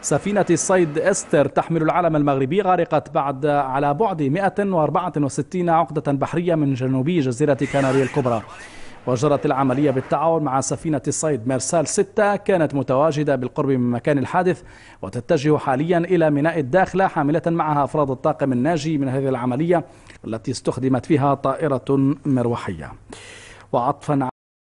سفينة الصيد استر تحمل العلم المغربي غرقت بعد على بعد 164 عقدة بحرية من جنوبي جزيرة كناري الكبرى وجرت العملية بالتعاون مع سفينة الصيد مرسال 6 كانت متواجدة بالقرب من مكان الحادث وتتجه حاليا إلى ميناء الداخلة حاملة معها أفراد الطاقم الناجي من هذه العملية التي استخدمت فيها طائرة مروحية وعطفا